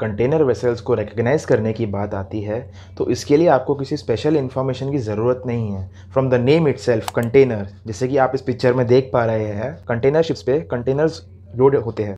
container vessels को recognise करने की बात आती है तो इसके लिए आपको किसी स्पेशल इन्फॉर्मेशन की ज़रूरत नहीं है from the name it container जैसे कि आप इस पिक्चर में देख पा रहे हैं कंटेनर शिप्स पे कंटेनर्स लोड होते हैं